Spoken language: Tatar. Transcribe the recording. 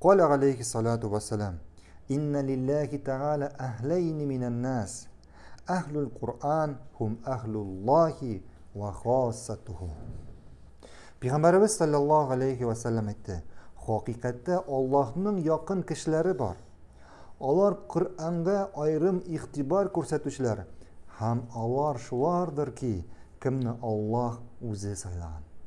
قال عليه الصلاه والسلام ان لله تعالى اهلين من الناس اهل القران هم اهل الله وخاصته بيغبار و صلى الله عليه وسلم اتدی якын кишләре бар Алар куранда айрым ихтибар күрсәтүчләр һәм авар шул вар ки кимне аллах үзе сайлаган